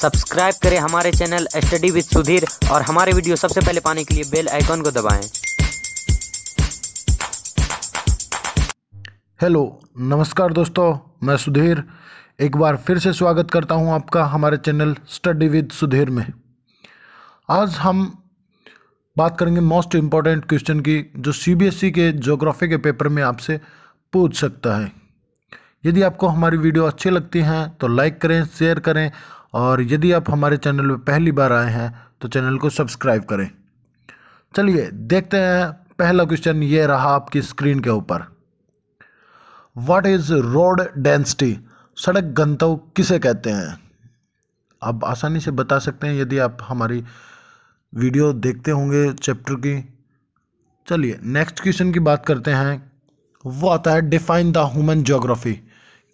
subscribe करें हमारे channel study with Sudhir और हमारे वीडियो सबसे पहले पाने के लिए बेल आइकॉन को दबाएं हेलो नमस्कार दोस्तों मैं सुधीर एक बार फिर से स्वागत करता हूं आपका हमारे चैनल स्टडी विद सुधीर में आज हम बात करेंगे मोस्ट इम्पॉर्टेंट क्वेश्चन की जो सीबीएसई e के जोग्राफी के पेपर में आपसे पूछ सकता है यदि आपको हमारी वीडियो अच्छी लगती हैं तो लाइक करें शेयर करें और यदि आप हमारे चैनल में पहली बार आए हैं तो चैनल को सब्सक्राइब करें चलिए देखते हैं पहला क्वेश्चन ये रहा आपकी स्क्रीन के ऊपर व्हाट इज़ रोड डेंसिटी सड़क गंतव्य किसे कहते हैं आप आसानी से बता सकते हैं यदि आप हमारी वीडियो देखते होंगे चैप्टर की चलिए नेक्स्ट क्वेश्चन की बात करते हैं वो आता है डिफाइन द ह्यूमन ज्योग्राफी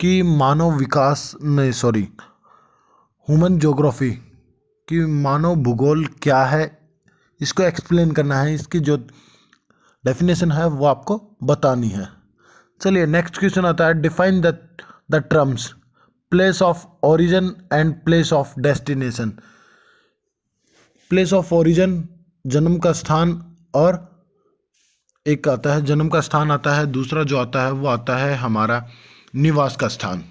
कि मानव विकास नहीं सॉरी ह्यूमन जोग्राफी कि मानव भूगोल क्या है इसको एक्सप्लेन करना है इसकी जो डेफिनेशन है वो आपको बतानी है चलिए नेक्स्ट क्वेश्चन आता है define the the terms place of origin and place of destination place of origin जन्म का स्थान और एक आता है जन्म का स्थान आता है दूसरा जो आता है वो आता है हमारा निवास का स्थान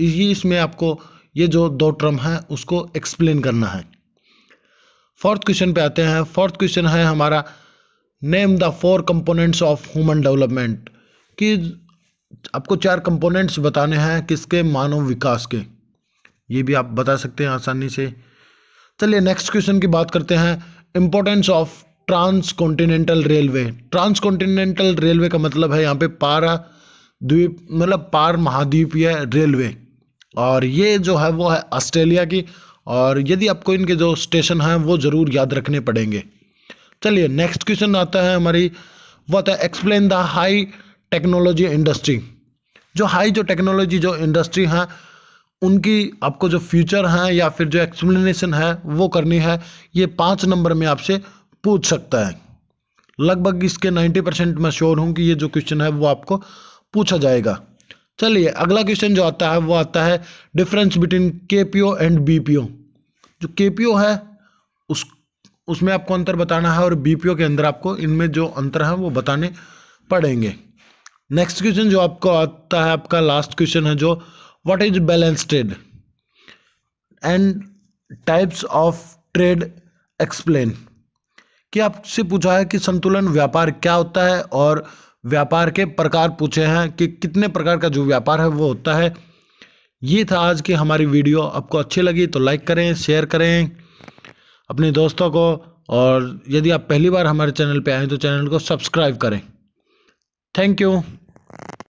ये इसमें आपको ये जो दो टर्म है उसको एक्सप्लेन करना है फोर्थ क्वेश्चन पे आते हैं फोर्थ क्वेश्चन है हमारा name the four components of human development कि आपको चार कंपोनेंट्स बताने हैं किसके मानव विकास के ये भी आप बता सकते हैं आसानी से चलिए नेक्स्ट क्वेश्चन की बात करते हैं importance of transcontinental railway transcontinental railway का मतलब है यहाँ पे पारा द्वीप मतलब पार महाद्वीपीय रेलवे और ये जो है वो है ऑस्ट्रेलिया की और यदि आपको इनके जो स्टेशन हैं वो ज़रूर याद रखने पड़ेंगे चलिए नेक्स्ट क्वेश्चन आता है हमारी वह है explain the high technology industry जो हाई जो टेक्नोलॉजी जो इंडस्ट्री हैं उनकी आपको जो फ्यूचर हैं या फिर जो एक्सप्लेनेशन है वो करनी है ये पाँच नंबर में आपसे पूछ सकता है लगभग इसके नाइन्टी परसेंट मैं श्योर हूँ कि ये जो क्वेश्चन है वो आपको पूछा जाएगा चलिए अगला क्वेश्चन जो आता है वो आता है difference between K P O and B P O जो के पी ओ है उस उसमें आपको अंतर बताना है और बी पी ओ के अंदर आपको इनमें जो अंतर है वो बताने पड़ेंगे नेक्स्ट क्वेश्चन जो आपको आता है आपका लास्ट क्वेश्चन है जो what is balance trade and types of trade explain कि आपसे पूछा है कि संतुलन व्यापार क्या होता है और व्यापार के प्रकार पूछे हैं कि कितने प्रकार का जो व्यापार है वो होता है ये था आज की हमारी वीडियो आपको अच्छी लगी तो लाइक करें शेयर करें अपने दोस्तों को और यदि आप पहली बार हमारे चैनल पर आए तो चैनल को सब्सक्राइब करें थैंक यू